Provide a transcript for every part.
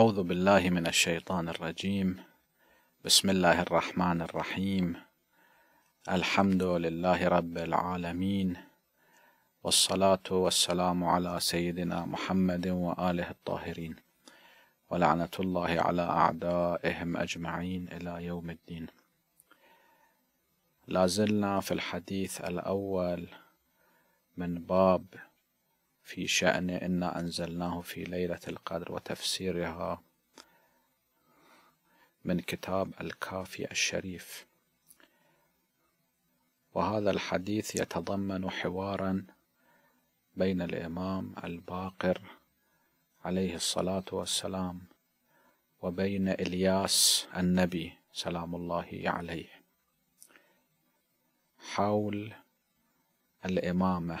أعوذ بالله من الشيطان الرجيم بسم الله الرحمن الرحيم الحمد لله رب العالمين والصلاة والسلام على سيدنا محمد وآله الطاهرين ولعنة الله على أعدائهم أجمعين إلى يوم الدين لازلنا في الحديث الأول من باب في شأن إنا أنزلناه في ليلة القدر وتفسيرها من كتاب الكافي الشريف وهذا الحديث يتضمن حوارا بين الإمام الباقر عليه الصلاة والسلام وبين إلياس النبي سلام الله عليه حول الإمامة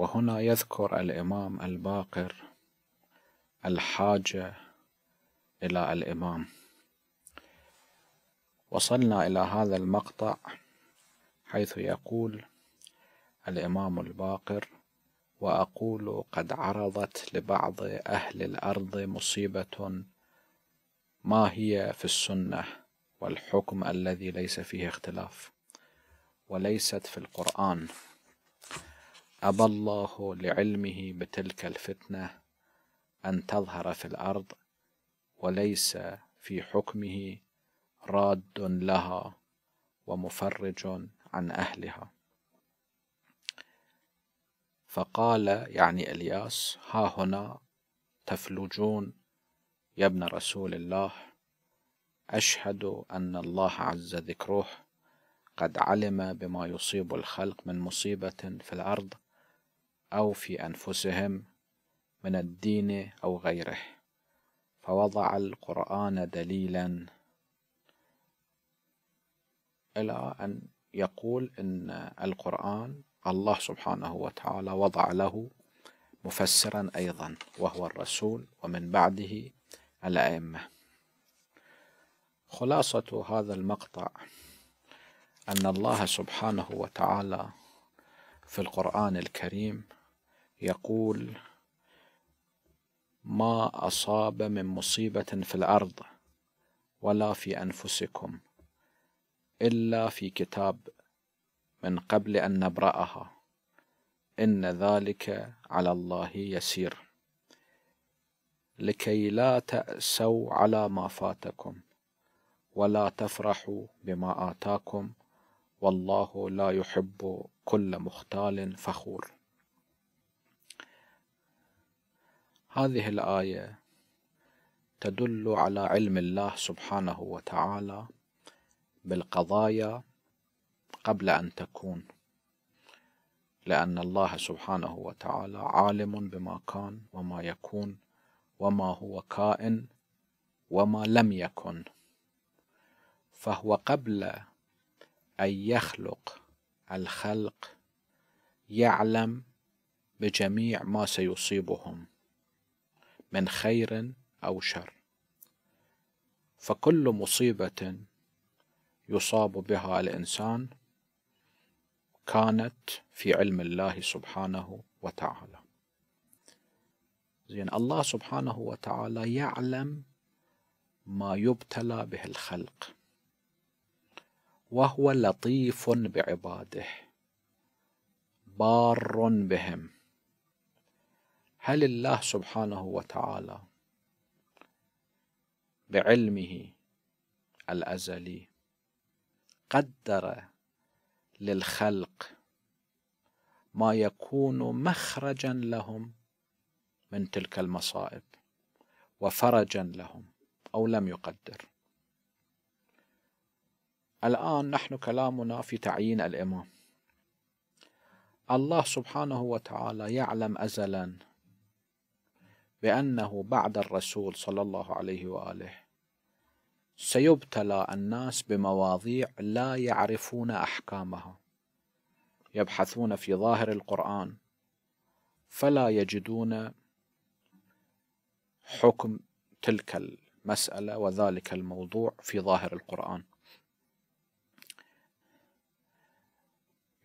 وهنا يذكر الإمام الباقر الحاجة إلى الإمام وصلنا إلى هذا المقطع حيث يقول الإمام الباقر وأقول قد عرضت لبعض أهل الأرض مصيبة ما هي في السنة والحكم الذي ليس فيه اختلاف وليست في القرآن أبى الله لعلمه بتلك الفتنة أن تظهر في الأرض وليس في حكمه راد لها ومفرج عن أهلها فقال يعني الياس ها هنا تفلجون يا ابن رسول الله اشهد ان الله عز ذكره قد علم بما يصيب الخلق من مصيبه في الارض أو في أنفسهم من الدين أو غيره فوضع القرآن دليلا إلى أن يقول إن القرآن الله سبحانه وتعالى وضع له مفسرا أيضا وهو الرسول ومن بعده الأئمة خلاصة هذا المقطع أن الله سبحانه وتعالى في القرآن الكريم يقول ما أصاب من مصيبة في الأرض ولا في أنفسكم إلا في كتاب من قبل أن نبرأها إن ذلك على الله يسير لكي لا تأسوا على ما فاتكم ولا تفرحوا بما آتاكم والله لا يحب كل مختال فخور هذه الآية تدل على علم الله سبحانه وتعالى بالقضايا قبل أن تكون لأن الله سبحانه وتعالى عالم بما كان وما يكون وما هو كائن وما لم يكن فهو قبل أن يخلق الخلق يعلم بجميع ما سيصيبهم من خير أو شر فكل مصيبة يصاب بها الإنسان كانت في علم الله سبحانه وتعالى زين الله سبحانه وتعالى يعلم ما يبتلى به الخلق وهو لطيف بعباده بار بهم هل الله سبحانه وتعالى بعلمه الازلي قدر للخلق ما يكون مخرجا لهم من تلك المصائب وفرجا لهم او لم يقدر الان نحن كلامنا في تعيين الامام الله سبحانه وتعالى يعلم ازلا بأنه بعد الرسول صلى الله عليه وآله سيبتلى الناس بمواضيع لا يعرفون أحكامها يبحثون في ظاهر القرآن فلا يجدون حكم تلك المسألة وذلك الموضوع في ظاهر القرآن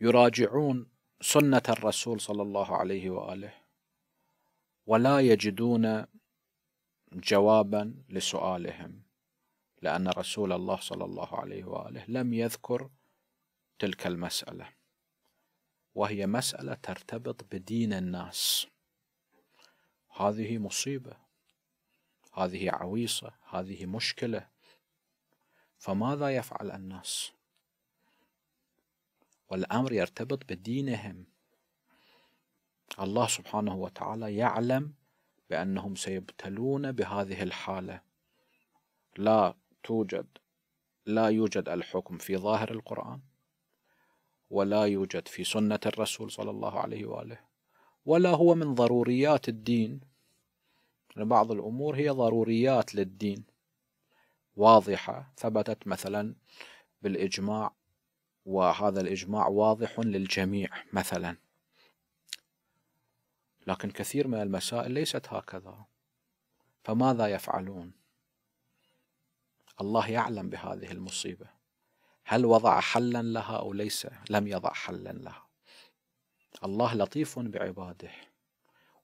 يراجعون سنة الرسول صلى الله عليه وآله ولا يجدون جوابا لسؤالهم لأن رسول الله صلى الله عليه وآله لم يذكر تلك المسألة وهي مسألة ترتبط بدين الناس هذه مصيبة هذه عويصة هذه مشكلة فماذا يفعل الناس والأمر يرتبط بدينهم الله سبحانه وتعالى يعلم بأنهم سيبتلون بهذه الحالة لا توجد لا يوجد الحكم في ظاهر القرآن ولا يوجد في سنة الرسول صلى الله عليه وآله ولا هو من ضروريات الدين بعض الأمور هي ضروريات للدين واضحة ثبتت مثلا بالإجماع وهذا الإجماع واضح للجميع مثلا لكن كثير من المسائل ليست هكذا فماذا يفعلون الله يعلم بهذه المصيبه هل وضع حلا لها او ليس لم يضع حلا لها الله لطيف بعباده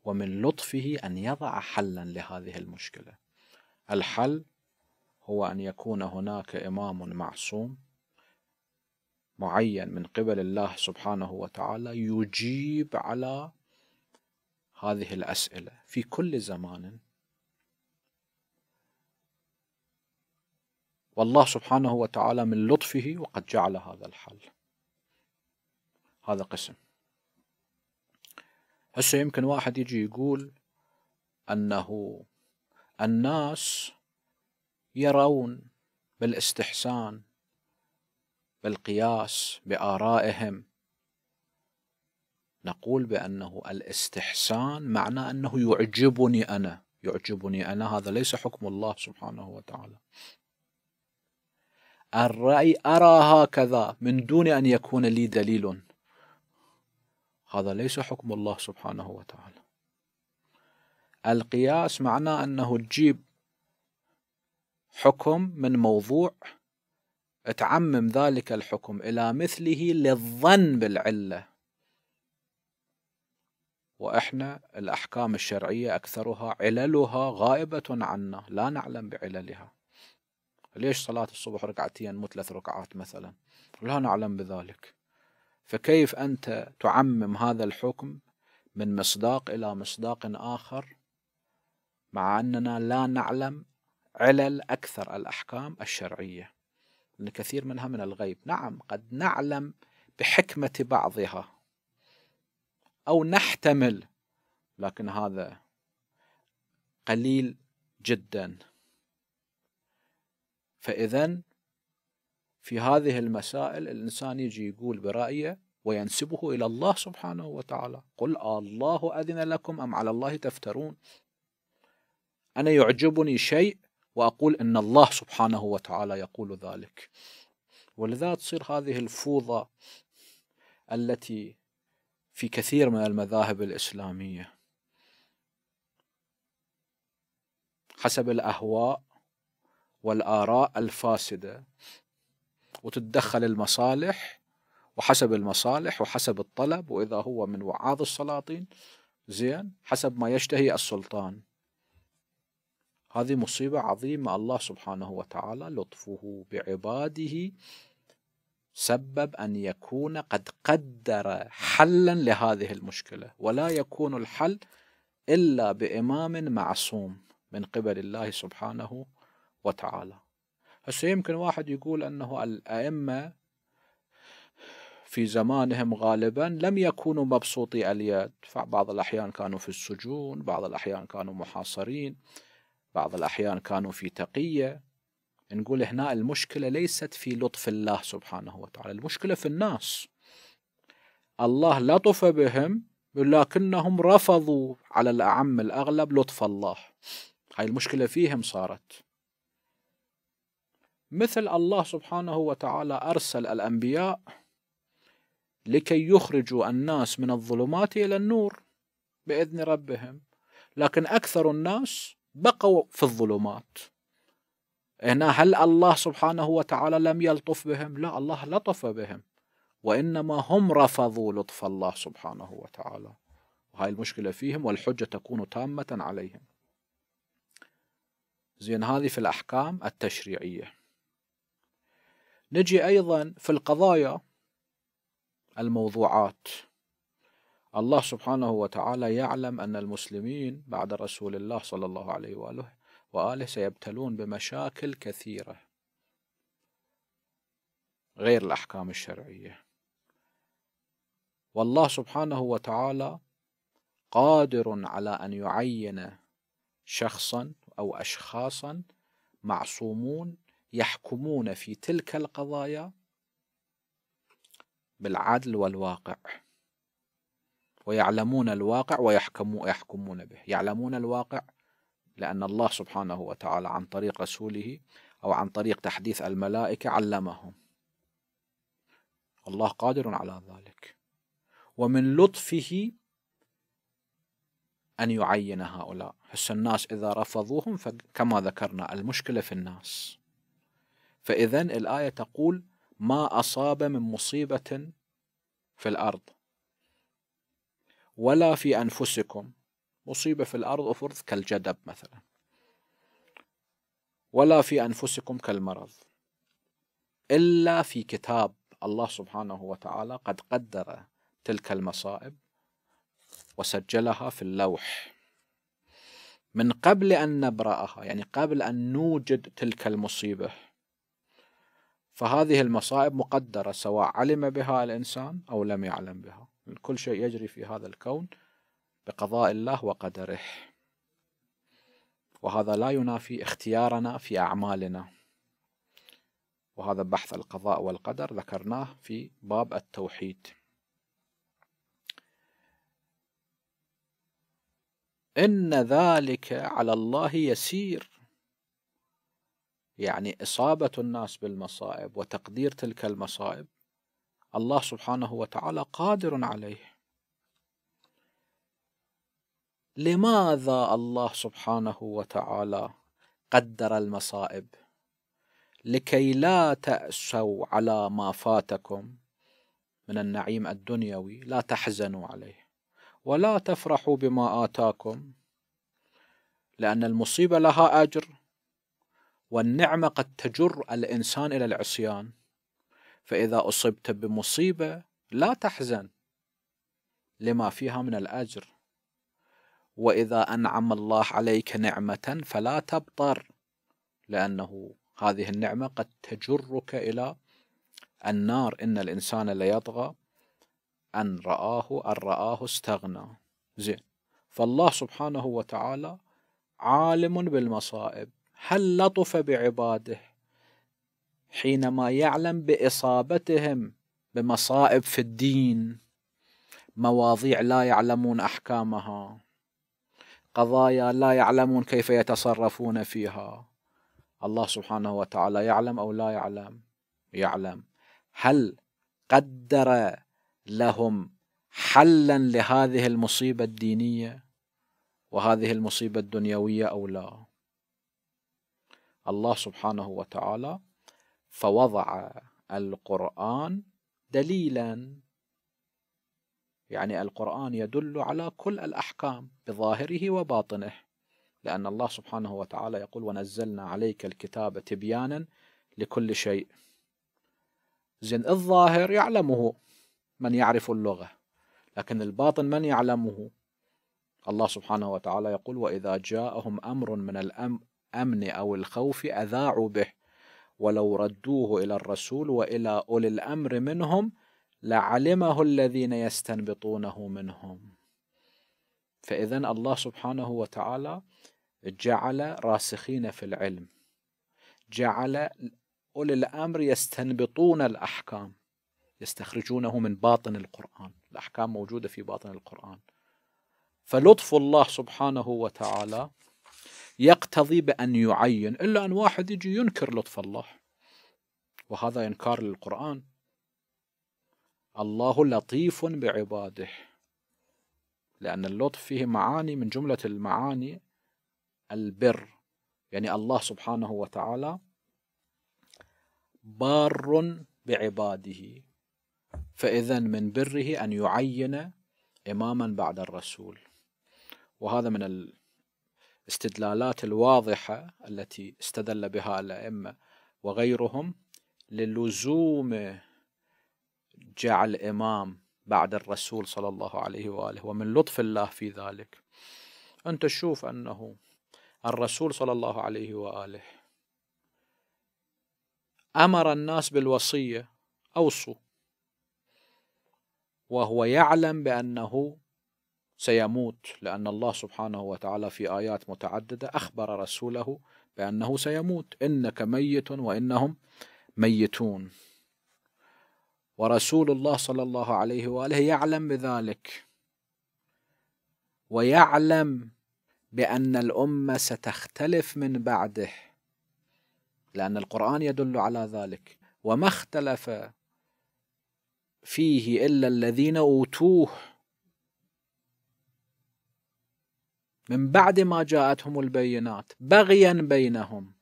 ومن لطفه ان يضع حلا لهذه المشكله الحل هو ان يكون هناك امام معصوم معين من قبل الله سبحانه وتعالى يجيب على هذه الأسئلة في كل زمان والله سبحانه وتعالى من لطفه وقد جعل هذا الحل هذا قسم هسه يمكن واحد يجي يقول أنه الناس يرون بالاستحسان بالقياس بآرائهم نقول بأنه الاستحسان معنى أنه يعجبني أنا يعجبني أنا هذا ليس حكم الله سبحانه وتعالى الرأي أرى هكذا من دون أن يكون لي دليل هذا ليس حكم الله سبحانه وتعالى القياس معناه أنه تجيب حكم من موضوع تعمم ذلك الحكم إلى مثله للظن بالعلة واحنا الاحكام الشرعيه اكثرها عللها غائبه عنا لا نعلم بعللها ليش صلاه الصبح ركعتين مو ثلاث ركعات مثلا لا نعلم بذلك فكيف انت تعمم هذا الحكم من مصداق الى مصداق اخر مع اننا لا نعلم علل اكثر الاحكام الشرعيه لان كثير منها من الغيب نعم قد نعلم بحكمه بعضها أو نحتمل لكن هذا قليل جدا فإذا في هذه المسائل الإنسان يجي يقول برأيه وينسبه إلى الله سبحانه وتعالى قل الله أذن لكم أم على الله تفترون أنا يعجبني شيء وأقول إن الله سبحانه وتعالى يقول ذلك ولذا تصير هذه الفوضى التي في كثير من المذاهب الإسلامية حسب الأهواء والآراء الفاسدة وتتدخل المصالح وحسب المصالح وحسب الطلب وإذا هو من وعاظ السلاطين زين حسب ما يشتهي السلطان هذه مصيبة عظيمة الله سبحانه وتعالى لطفه بعباده سبب أن يكون قد قدر حلا لهذه المشكلة ولا يكون الحل إلا بإمام معصوم من قبل الله سبحانه وتعالى هسه يمكن واحد يقول أنه الأئمة في زمانهم غالبا لم يكونوا مبسوطي اليد فبعض الأحيان كانوا في السجون بعض الأحيان كانوا محاصرين بعض الأحيان كانوا في تقية نقول هنا المشكلة ليست في لطف الله سبحانه وتعالى المشكلة في الناس الله لطف بهم لكنهم رفضوا على الأعم الأغلب لطف الله هاي المشكلة فيهم صارت مثل الله سبحانه وتعالى أرسل الأنبياء لكي يخرجوا الناس من الظلمات إلى النور بإذن ربهم لكن أكثر الناس بقوا في الظلمات هنا هل الله سبحانه وتعالى لم يلطف بهم لا الله لطف بهم وإنما هم رفضوا لطف الله سبحانه وتعالى وهي المشكلة فيهم والحجة تكون تامة عليهم زين هذه في الأحكام التشريعية نجي أيضا في القضايا الموضوعات الله سبحانه وتعالى يعلم أن المسلمين بعد رسول الله صلى الله عليه وآله وآله سيبتلون بمشاكل كثيرة غير الأحكام الشرعية والله سبحانه وتعالى قادر على أن يعين شخصا أو أشخاصا معصومون يحكمون في تلك القضايا بالعدل والواقع ويعلمون الواقع ويحكمون به يعلمون الواقع لأن الله سبحانه وتعالى عن طريق رسوله أو عن طريق تحديث الملائكة علمهم الله قادر على ذلك ومن لطفه أن يعين هؤلاء هسه الناس إذا رفضوهم فكما ذكرنا المشكلة في الناس فإذا الآية تقول ما أصاب من مصيبة في الأرض ولا في أنفسكم مصيبة في الأرض أفرض كالجدب مثلا ولا في أنفسكم كالمرض إلا في كتاب الله سبحانه وتعالى قد قدر تلك المصائب وسجلها في اللوح من قبل أن نبرأها يعني قبل أن نوجد تلك المصيبة فهذه المصائب مقدرة سواء علم بها الإنسان أو لم يعلم بها كل شيء يجري في هذا الكون بقضاء الله وقدره وهذا لا ينافي اختيارنا في أعمالنا وهذا بحث القضاء والقدر ذكرناه في باب التوحيد إن ذلك على الله يسير يعني إصابة الناس بالمصائب وتقدير تلك المصائب الله سبحانه وتعالى قادر عليه لماذا الله سبحانه وتعالى قدر المصائب لكي لا تأسوا على ما فاتكم من النعيم الدنيوي لا تحزنوا عليه ولا تفرحوا بما آتاكم لأن المصيبة لها أجر والنعمة قد تجر الإنسان إلى العصيان فإذا أصبت بمصيبة لا تحزن لما فيها من الأجر وإذا أنعم الله عليك نعمة فلا تبطر لأنه هذه النعمة قد تجرك إلى النار إن الإنسان ليطغى أن رآه أن رآه استغنى زين فالله سبحانه وتعالى عالم بالمصائب هل لطف بعباده حينما يعلم بإصابتهم بمصائب في الدين مواضيع لا يعلمون أحكامها قضايا لا يعلمون كيف يتصرفون فيها الله سبحانه وتعالى يعلم او لا يعلم يعلم هل قدر لهم حلا لهذه المصيبه الدينيه وهذه المصيبه الدنيويه او لا الله سبحانه وتعالى فوضع القران دليلا يعني القرآن يدل على كل الأحكام بظاهره وباطنه لأن الله سبحانه وتعالى يقول ونزلنا عليك الكتاب تبيانا لكل شيء زين الظاهر يعلمه من يعرف اللغة لكن الباطن من يعلمه الله سبحانه وتعالى يقول وإذا جاءهم أمر من الأمن أو الخوف أذاعوا به ولو ردوه إلى الرسول وإلى أولي الأمر منهم لعلمه الذين يستنبطونه منهم فإذا الله سبحانه وتعالى جعل راسخين في العلم جعل أولي الأمر يستنبطون الأحكام يستخرجونه من باطن القرآن الأحكام موجودة في باطن القرآن فلطف الله سبحانه وتعالى يقتضي بأن يعين إلا أن واحد يجي ينكر لطف الله وهذا إنكار للقرآن الله لطيف بعباده لأن اللطف فيه معاني من جملة المعاني البر يعني الله سبحانه وتعالى بار بعباده فإذا من بره أن يعين إماما بعد الرسول وهذا من الاستدلالات الواضحة التي استدل بها الأئمة وغيرهم للزوم جاء الإمام بعد الرسول صلى الله عليه وآله ومن لطف الله في ذلك أن تشوف أنه الرسول صلى الله عليه وآله أمر الناس بالوصية أوصوا وهو يعلم بأنه سيموت لأن الله سبحانه وتعالى في آيات متعددة أخبر رسوله بأنه سيموت إنك ميت وإنهم ميتون ورسول الله صلى الله عليه واله يعلم بذلك ويعلم بان الامه ستختلف من بعده لان القران يدل على ذلك وما اختلف فيه الا الذين اوتوه من بعد ما جاءتهم البينات بغيا بينهم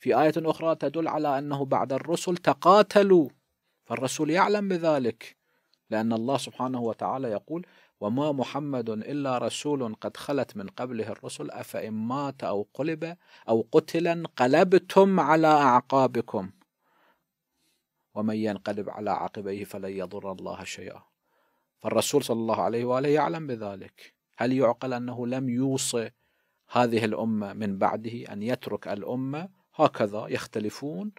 في آية أخرى تدل على أنه بعد الرسل تقاتلوا فالرسول يعلم بذلك لأن الله سبحانه وتعالى يقول وما محمد إلا رسول قد خلت من قبله الرسل أفإن مات أو قلب أو قتل انقلبتم على أعقابكم ومن ينقلب على عقبيه فلن يضر الله شيئا فالرسول صلى الله عليه وآله يعلم بذلك هل يعقل أنه لم يوصي هذه الأمة من بعده أن يترك الأمة هكذا يختلفون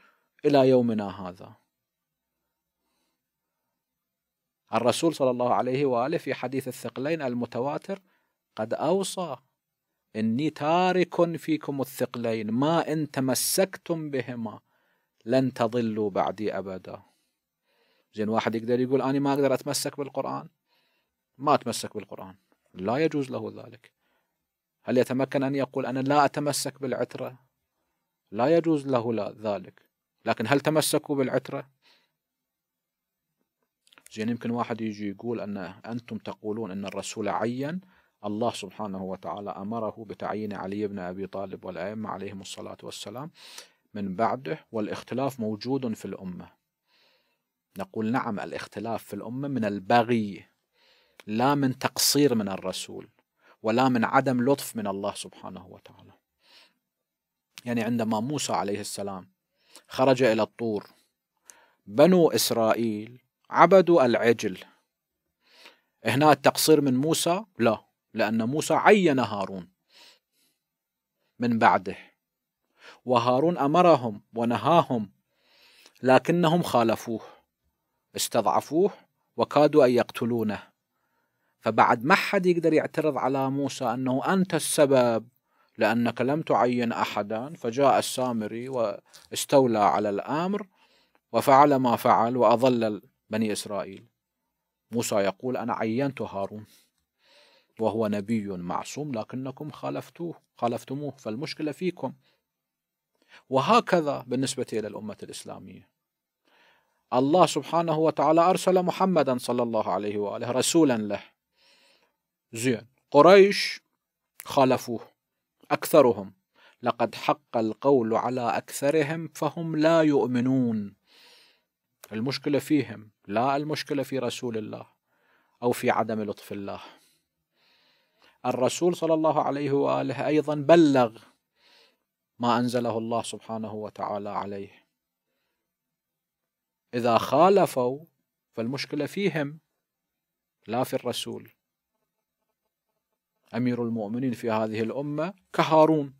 إلى يومنا هذا الرسول صلى الله عليه وآله في حديث الثقلين المتواتر قد أوصى إني تارك فيكم الثقلين ما إن تمسكتم بهما لن تضلوا بعدي أبدا زين واحد يقدر يقول أنا ما أقدر أتمسك بالقرآن ما أتمسك بالقرآن لا يجوز له ذلك هل يتمكن أن يقول أنا لا أتمسك بالعترة لا يجوز له ذلك لكن هل تمسكوا بالعترة؟ زين يمكن واحد يجي يقول أن أنتم تقولون أن الرسول عين الله سبحانه وتعالى أمره بتعيين علي بن أبي طالب والأئمة عليهم الصلاة والسلام من بعده والاختلاف موجود في الأمة نقول نعم الاختلاف في الأمة من البغي لا من تقصير من الرسول ولا من عدم لطف من الله سبحانه وتعالى يعني عندما موسى عليه السلام خرج إلى الطور بنو إسرائيل عبدوا العجل هنا التقصير من موسى لا لأن موسى عين هارون من بعده وهارون أمرهم ونهاهم لكنهم خالفوه استضعفوه وكادوا أن يقتلونه فبعد ما حد يقدر يعترض على موسى أنه أنت السبب لأنك لم تعين أحدا فجاء السامري واستولى على الأمر وفعل ما فعل وأضل بني إسرائيل موسى يقول أنا عينت هارون وهو نبي معصوم لكنكم خالفتوه خالفتموه فالمشكلة فيكم وهكذا بالنسبة إلى الأمة الإسلامية الله سبحانه وتعالى أرسل محمدا صلى الله عليه وآله رسولا له زين قريش خالفوه أكثرهم لقد حق القول على أكثرهم فهم لا يؤمنون المشكلة فيهم لا المشكلة في رسول الله أو في عدم لطف الله الرسول صلى الله عليه وآله أيضا بلغ ما أنزله الله سبحانه وتعالى عليه إذا خالفوا فالمشكلة فيهم لا في الرسول أمير المؤمنين في هذه الأمة كهارون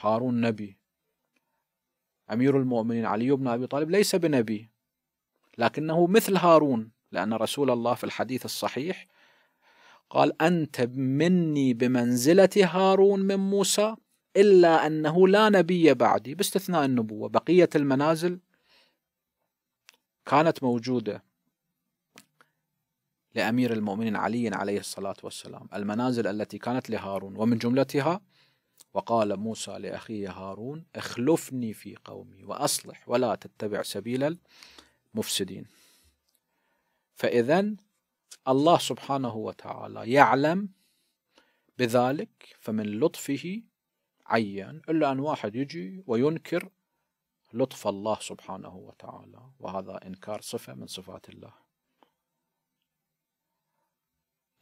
هارون نبي أمير المؤمنين علي بن أبي طالب ليس بنبي لكنه مثل هارون لأن رسول الله في الحديث الصحيح قال أنت مني بمنزلة هارون من موسى إلا أنه لا نبي بعدي باستثناء النبوة بقية المنازل كانت موجودة لأمير المؤمنين علي عليه الصلاة والسلام المنازل التي كانت لهارون ومن جملتها وقال موسى لأخيه هارون اخلفني في قومي وأصلح ولا تتبع سبيل المفسدين فإذا الله سبحانه وتعالى يعلم بذلك فمن لطفه عين إلا أن واحد يجي وينكر لطف الله سبحانه وتعالى وهذا إنكار صفة من صفات الله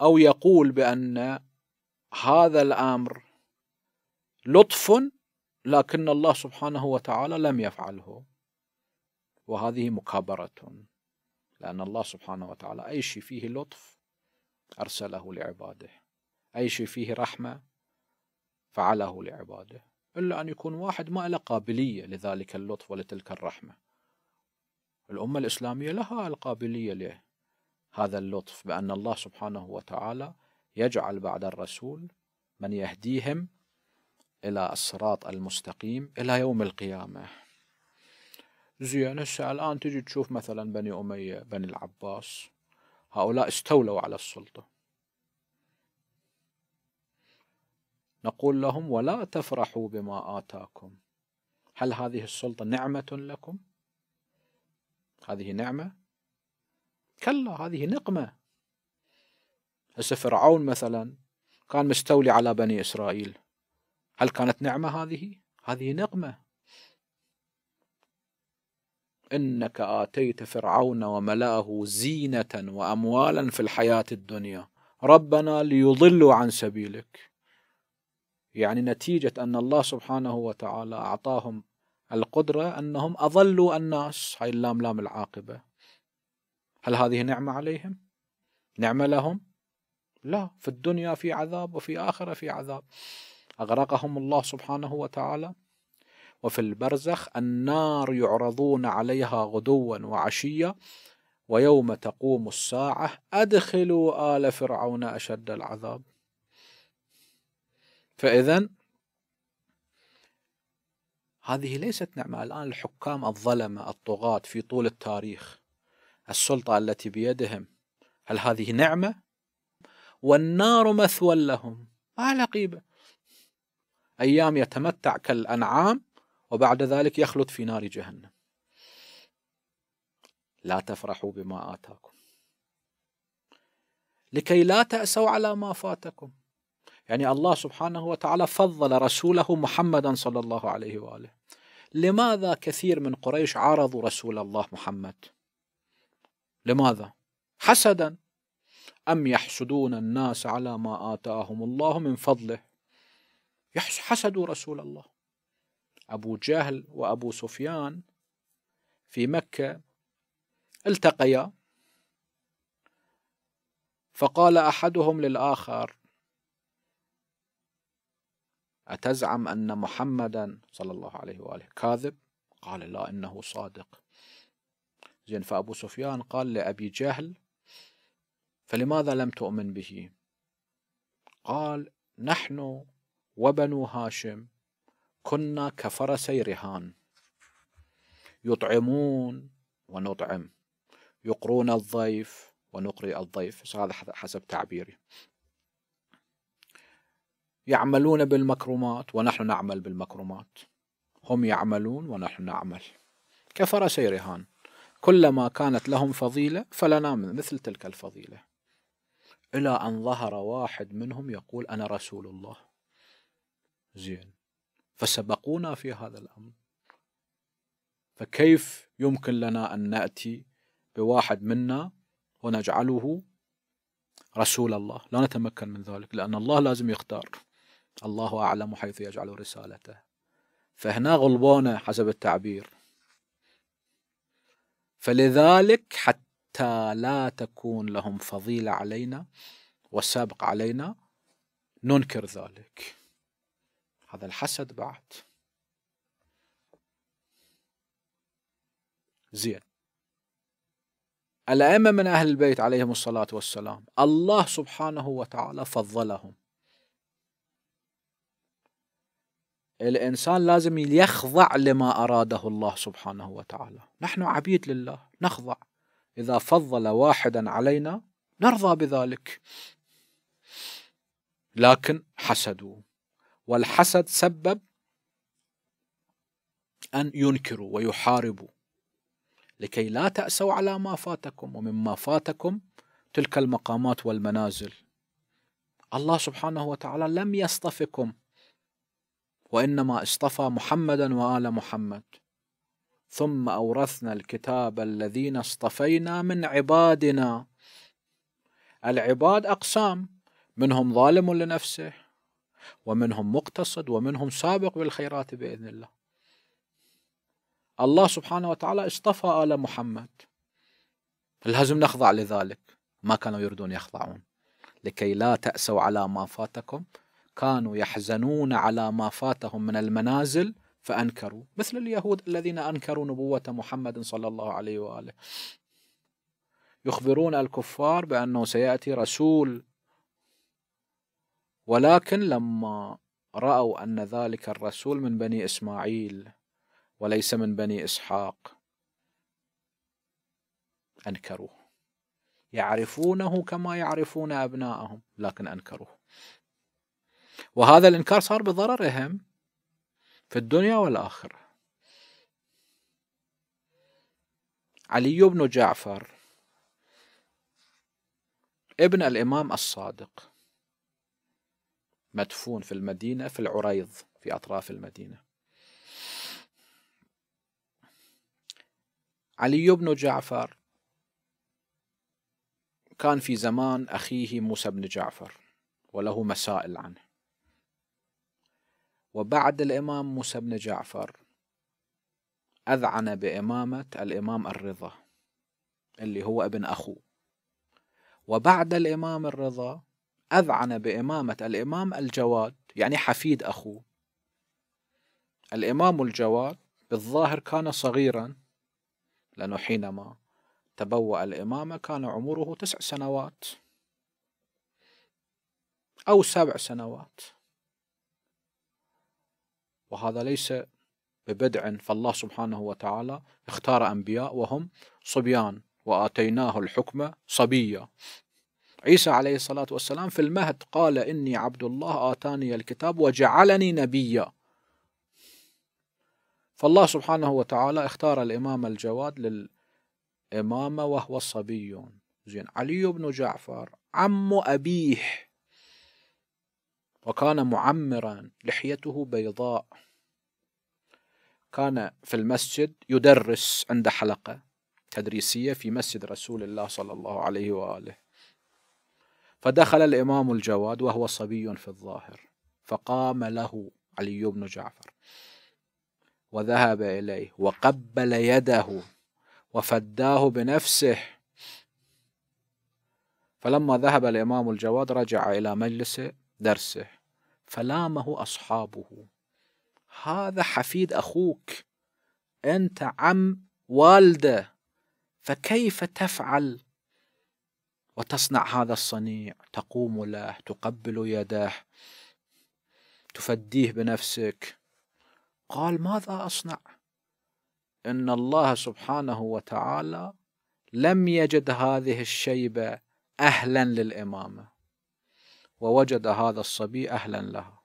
أو يقول بأن هذا الأمر لطف لكن الله سبحانه وتعالى لم يفعله وهذه مكابرة لأن الله سبحانه وتعالى أي شيء فيه لطف أرسله لعباده أي شيء فيه رحمة فعله لعباده إلا أن يكون واحد ما له قابلية لذلك اللطف ولتلك الرحمة الأمة الإسلامية لها القابلية له هذا اللطف بأن الله سبحانه وتعالى يجعل بعد الرسول من يهديهم إلى الصراط المستقيم إلى يوم القيامة زين هسه الآن تجي تشوف مثلا بني أمية بني العباس هؤلاء استولوا على السلطة نقول لهم ولا تفرحوا بما آتاكم هل هذه السلطة نعمة لكم؟ هذه نعمة كلا هذه نقمة هسه فرعون مثلا كان مستولي على بني إسرائيل هل كانت نعمة هذه؟ هذه نقمة إنك آتيت فرعون وملأه زينة وأموالا في الحياة الدنيا ربنا ليضلوا عن سبيلك يعني نتيجة أن الله سبحانه وتعالى أعطاهم القدرة أنهم أضلوا الناس هاي اللام لام العاقبة هل هذه نعمة عليهم نعمة لهم لا في الدنيا في عذاب وفي آخرة في عذاب أغرقهم الله سبحانه وتعالى وفي البرزخ النار يعرضون عليها غدوا وعشيا ويوم تقوم الساعة أدخلوا آل فرعون أشد العذاب فإذا هذه ليست نعمة الآن الحكام الظلمة الطغاة في طول التاريخ السلطة التي بيدهم هل هذه نعمة والنار مثوى لهم ما له قيمة أيام يتمتع كالأنعام وبعد ذلك يخلد في نار جهنم لا تفرحوا بما آتاكم لكي لا تأسوا على ما فاتكم يعني الله سبحانه وتعالى فضل رسوله محمدا صلى الله عليه وآله لماذا كثير من قريش عارضوا رسول الله محمد لماذا حسدا أم يحسدون الناس على ما آتاهم الله من فضله حسدوا رسول الله أبو جهل وأبو سفيان في مكة التقيا فقال أحدهم للآخر أتزعم أن محمدا صلى الله عليه وآله كاذب قال لا إنه صادق زين فأبو سفيان قال لأبي جهل فلماذا لم تؤمن به قال نحن وبنو هاشم كنا كفرسي رهان يطعمون ونطعم يقرون الضيف ونقرئ الضيف هذا حسب تعبيري يعملون بالمكرمات ونحن نعمل بالمكرمات هم يعملون ونحن نعمل كفرسي رهان كلما كانت لهم فضيلة فلنا مثل تلك الفضيلة إلى أن ظهر واحد منهم يقول أنا رسول الله زين فسبقونا في هذا الأمر فكيف يمكن لنا أن نأتي بواحد منا ونجعله رسول الله لا نتمكن من ذلك لأن الله لازم يختار الله أعلم حيث يجعل رسالته فهنا غلبونا حسب التعبير فلذلك حتى لا تكون لهم فضيلة علينا والسابق علينا ننكر ذلك هذا الحسد بعد زين الأئمة من أهل البيت عليهم الصلاة والسلام الله سبحانه وتعالى فضلهم الإنسان لازم يخضع لما أراده الله سبحانه وتعالى نحن عبيد لله نخضع إذا فضل واحدا علينا نرضى بذلك لكن حسدوا والحسد سبب أن ينكروا ويحاربوا لكي لا تأسوا على ما فاتكم ومما فاتكم تلك المقامات والمنازل الله سبحانه وتعالى لم يصطفكم وإنما اصطفى محمدا وآل محمد ثم أورثنا الكتاب الذين اصطفينا من عبادنا العباد أقسام منهم ظالم لنفسه ومنهم مقتصد ومنهم سابق بالخيرات بإذن الله الله سبحانه وتعالى اصطفى آل محمد لازم نخضع لذلك ما كانوا يريدون يخضعون لكي لا تأسوا على ما فاتكم كانوا يحزنون على ما فاتهم من المنازل فأنكروا مثل اليهود الذين أنكروا نبوة محمد صلى الله عليه وآله يخبرون الكفار بأنه سيأتي رسول ولكن لما رأوا أن ذلك الرسول من بني إسماعيل وليس من بني إسحاق أنكروه يعرفونه كما يعرفون أبناءهم لكن أنكروه وهذا الإنكار صار بضررهم في الدنيا والآخرة علي بن جعفر ابن الإمام الصادق مدفون في المدينة في العريض في أطراف المدينة علي بن جعفر كان في زمان أخيه موسى بن جعفر وله مسائل عنه وبعد الإمام موسى بن جعفر أذعن بإمامة الإمام الرضا اللي هو ابن أخوه وبعد الإمام الرضا أذعن بإمامة الإمام الجواد يعني حفيد أخوه الإمام الجواد بالظاهر كان صغيرا لأنه حينما تبوأ الإمامة كان عمره تسع سنوات أو سبع سنوات وهذا ليس ببدع فالله سبحانه وتعالى اختار أنبياء وهم صبيان وآتيناه الحكمة صبيا عيسى عليه الصلاة والسلام في المهد قال إني عبد الله آتاني الكتاب وجعلني نبيا فالله سبحانه وتعالى اختار الإمام الجواد للإمامة وهو صبي زين علي بن جعفر عم أبيه وكان معمرا لحيته بيضاء كان في المسجد يدرس عند حلقة تدريسية في مسجد رسول الله صلى الله عليه وآله فدخل الإمام الجواد وهو صبي في الظاهر فقام له علي بن جعفر وذهب إليه وقبل يده وفداه بنفسه فلما ذهب الإمام الجواد رجع إلى مجلسه درسه فلامه أصحابه هذا حفيد أخوك أنت عم والده فكيف تفعل وتصنع هذا الصنيع تقوم له تقبل يده تفديه بنفسك قال ماذا أصنع إن الله سبحانه وتعالى لم يجد هذه الشيبة أهلا للإمامة ووجد هذا الصبي أهلا لها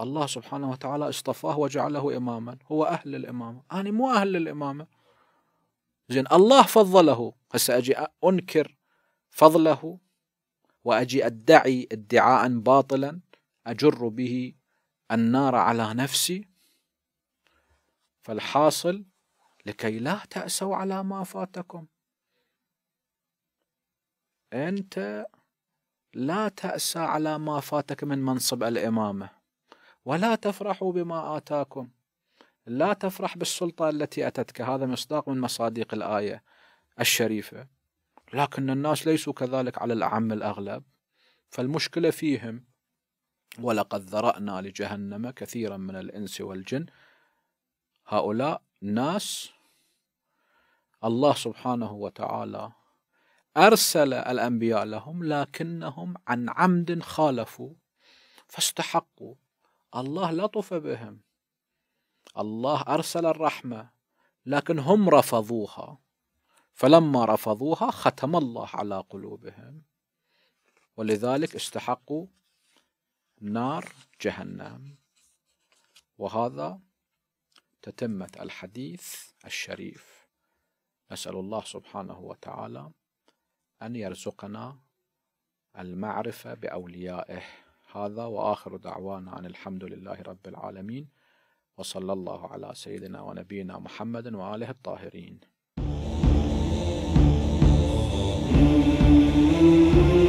الله سبحانه وتعالى اصطفاه وجعله إماما هو أهل الإمامة أنا مو أهل الإمامة زين الله فضله هسه أجي أنكر فضله وأجي أدعي ادعاء باطلا أجر به النار على نفسي فالحاصل لكي لا تأسوا على ما فاتكم أنت لا تأسى على ما فاتك من منصب الإمامة ولا تفرحوا بما آتاكم لا تفرح بالسلطة التي أتتك هذا مصداق من مصادق الآية الشريفة لكن الناس ليسوا كذلك على الأعم الأغلب فالمشكلة فيهم ولقد ذرأنا لجهنم كثيرا من الإنس والجن هؤلاء ناس الله سبحانه وتعالى أرسل الأنبياء لهم لكنهم عن عمد خالفوا فاستحقوا الله لطف بهم الله أرسل الرحمة لكن هم رفضوها فلما رفضوها ختم الله على قلوبهم ولذلك استحقوا نار جهنم وهذا تتمة الحديث الشريف نسأل الله سبحانه وتعالى أن يرزقنا المعرفة بأوليائه هذا وآخر دعوانا عن الحمد لله رب العالمين وصلى الله على سيدنا ونبينا محمد وآله الطاهرين